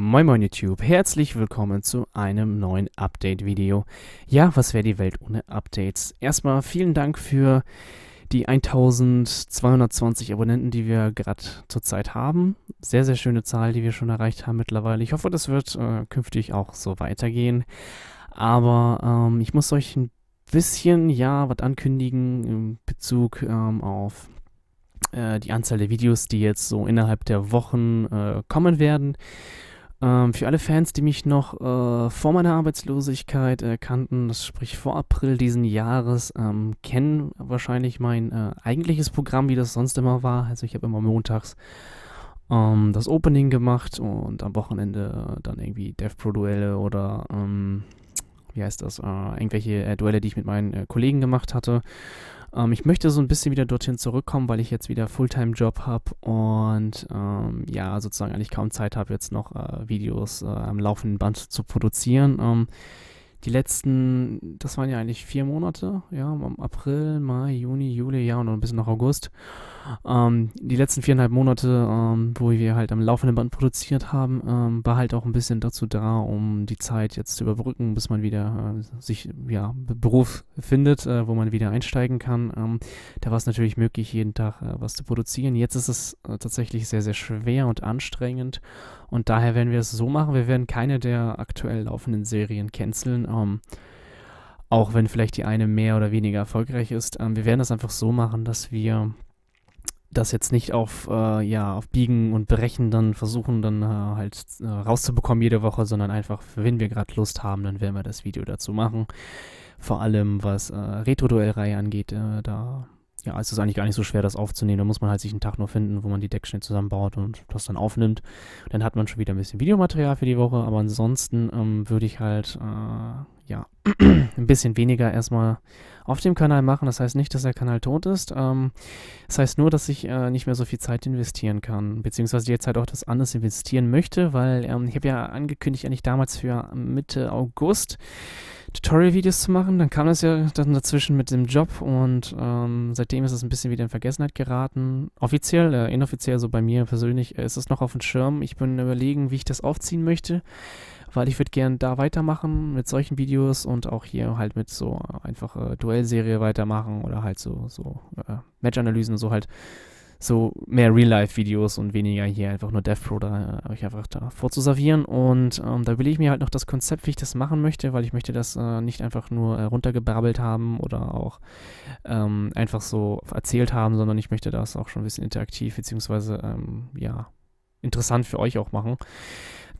Moin Moin YouTube, herzlich willkommen zu einem neuen Update-Video. Ja, was wäre die Welt ohne Updates? Erstmal vielen Dank für die 1220 Abonnenten, die wir gerade zurzeit haben. Sehr, sehr schöne Zahl, die wir schon erreicht haben mittlerweile. Ich hoffe, das wird äh, künftig auch so weitergehen. Aber ähm, ich muss euch ein bisschen, ja, was ankündigen in Bezug ähm, auf äh, die Anzahl der Videos, die jetzt so innerhalb der Wochen äh, kommen werden. Ähm, für alle Fans, die mich noch äh, vor meiner Arbeitslosigkeit äh, kannten, das sprich vor April diesen Jahres, ähm, kennen wahrscheinlich mein äh, eigentliches Programm, wie das sonst immer war. Also ich habe immer montags ähm, das Opening gemacht und am Wochenende äh, dann irgendwie Dev Pro Duelle oder ähm, wie heißt das, äh, irgendwelche äh, Duelle, die ich mit meinen Kollegen gemacht hatte. Ähm, ich möchte so ein bisschen wieder dorthin zurückkommen, weil ich jetzt wieder Fulltime-Job habe und ähm, ja, sozusagen eigentlich kaum Zeit habe, jetzt noch äh, Videos äh, am laufenden Band zu produzieren. Ähm, die letzten, das waren ja eigentlich vier Monate, ja, April, Mai, Juni, Juli, ja und noch ein bisschen noch August. Ähm, die letzten viereinhalb Monate, ähm, wo wir halt am laufenden Band produziert haben, ähm, war halt auch ein bisschen dazu da, um die Zeit jetzt zu überbrücken, bis man wieder äh, sich, ja, Beruf findet, äh, wo man wieder einsteigen kann. Ähm, da war es natürlich möglich, jeden Tag äh, was zu produzieren. Jetzt ist es äh, tatsächlich sehr, sehr schwer und anstrengend. Und daher werden wir es so machen, wir werden keine der aktuell laufenden Serien canceln ähm, auch wenn vielleicht die eine mehr oder weniger erfolgreich ist. Ähm, wir werden das einfach so machen, dass wir das jetzt nicht auf, äh, ja, auf Biegen und Brechen dann versuchen, dann äh, halt äh, rauszubekommen jede Woche, sondern einfach, wenn wir gerade Lust haben, dann werden wir das Video dazu machen. Vor allem was äh, Retro-Duell-Reihe angeht, äh, da ja, ist eigentlich gar nicht so schwer, das aufzunehmen. Da muss man halt sich einen Tag nur finden, wo man die Deckschnitt zusammenbaut und das dann aufnimmt. Dann hat man schon wieder ein bisschen Videomaterial für die Woche, aber ansonsten ähm, würde ich halt, äh, ja, ein bisschen weniger erstmal auf dem Kanal machen. Das heißt nicht, dass der Kanal tot ist. Ähm, das heißt nur, dass ich äh, nicht mehr so viel Zeit investieren kann, beziehungsweise jetzt halt auch das anders investieren möchte, weil ähm, ich habe ja angekündigt, eigentlich damals für Mitte August Tutorial-Videos zu machen. Dann kam das ja dann dazwischen mit dem Job und ähm, seitdem ist es ein bisschen wieder in Vergessenheit geraten. Offiziell, äh, inoffiziell, so also bei mir persönlich, äh, ist es noch auf dem Schirm. Ich bin überlegen, wie ich das aufziehen möchte, weil ich würde gern da weitermachen mit solchen Videos und auch hier halt mit so äh, einfache Duellserie weitermachen oder halt so, so äh, Match-Analysen und so halt so mehr Real-Life-Videos und weniger hier einfach nur Death DevPro oder euch einfach da vorzusavvieren. Und ähm, da will ich mir halt noch das Konzept, wie ich das machen möchte, weil ich möchte das äh, nicht einfach nur äh, runtergebrabbelt haben oder auch ähm, einfach so erzählt haben, sondern ich möchte das auch schon ein bisschen interaktiv beziehungsweise ähm, ja interessant für euch auch machen.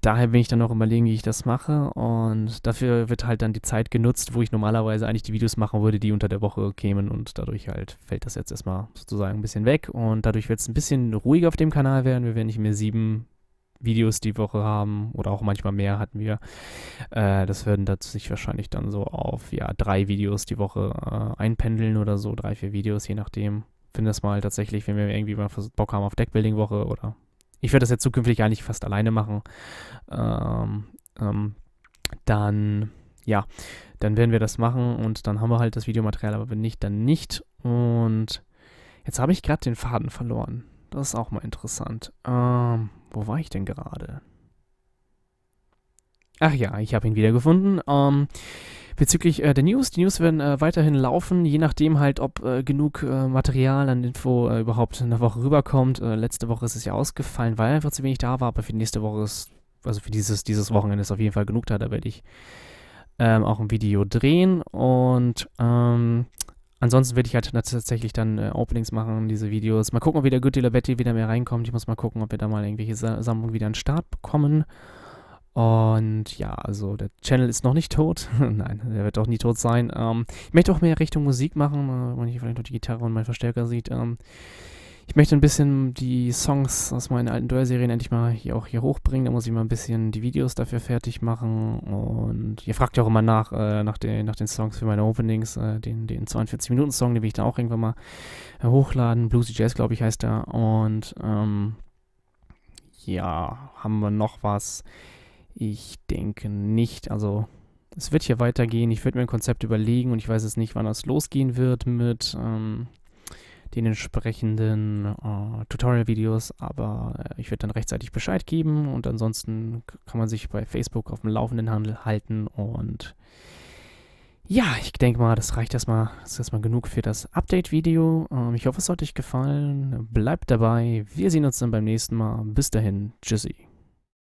Daher bin ich dann auch überlegen, wie ich das mache. Und dafür wird halt dann die Zeit genutzt, wo ich normalerweise eigentlich die Videos machen würde, die unter der Woche kämen. Und dadurch halt fällt das jetzt erstmal sozusagen ein bisschen weg. Und dadurch wird es ein bisschen ruhiger auf dem Kanal werden. Wir werden nicht mehr sieben Videos die Woche haben oder auch manchmal mehr hatten wir. Äh, das würden dazu sich wahrscheinlich dann so auf ja drei Videos die Woche äh, einpendeln oder so, drei, vier Videos, je nachdem. Finde das mal tatsächlich, wenn wir irgendwie mal Bock haben auf Deckbuilding-Woche oder ich werde das jetzt zukünftig eigentlich fast alleine machen. Ähm, ähm, dann, ja, dann werden wir das machen und dann haben wir halt das Videomaterial, aber wenn nicht, dann nicht. Und jetzt habe ich gerade den Faden verloren. Das ist auch mal interessant. Ähm, wo war ich denn gerade? Ach ja, ich habe ihn wiedergefunden. Ähm, Bezüglich äh, der News, die News werden äh, weiterhin laufen, je nachdem halt, ob äh, genug äh, Material an Info äh, überhaupt in der Woche rüberkommt. Äh, letzte Woche ist es ja ausgefallen, weil einfach zu wenig da war, aber für die nächste Woche ist, also für dieses, dieses Wochenende ist auf jeden Fall genug da, da werde ich ähm, auch ein Video drehen und ähm, ansonsten werde ich halt tatsächlich dann Openings machen, diese Videos. Mal gucken, ob wieder Good Dealer Betty wieder mehr reinkommt. Ich muss mal gucken, ob wir da mal irgendwelche Sa Sammlungen wieder an den Start bekommen. Und ja, also der Channel ist noch nicht tot. Nein, der wird auch nie tot sein. Ähm, ich möchte auch mehr Richtung Musik machen, äh, wenn ihr vielleicht noch die Gitarre und meinen Verstärker sieht. Ähm, ich möchte ein bisschen die Songs aus meinen alten Duell-Serien endlich mal hier auch hier hochbringen. Da muss ich mal ein bisschen die Videos dafür fertig machen. Und ihr fragt ja auch immer nach, äh, nach, den, nach den Songs für meine Openings. Äh, den den 42-Minuten-Song, den will ich dann auch irgendwann mal äh, hochladen. Bluesy Jazz, glaube ich, heißt er. Und ähm, ja, haben wir noch was? Ich denke nicht. Also es wird hier weitergehen. Ich werde mir ein Konzept überlegen und ich weiß es nicht, wann das losgehen wird mit ähm, den entsprechenden äh, Tutorial-Videos, aber äh, ich werde dann rechtzeitig Bescheid geben und ansonsten kann man sich bei Facebook auf dem laufenden Handel halten und ja, ich denke mal, das reicht erstmal, das ist erstmal genug für das Update-Video. Ähm, ich hoffe, es hat euch gefallen. Bleibt dabei. Wir sehen uns dann beim nächsten Mal. Bis dahin. Tschüssi.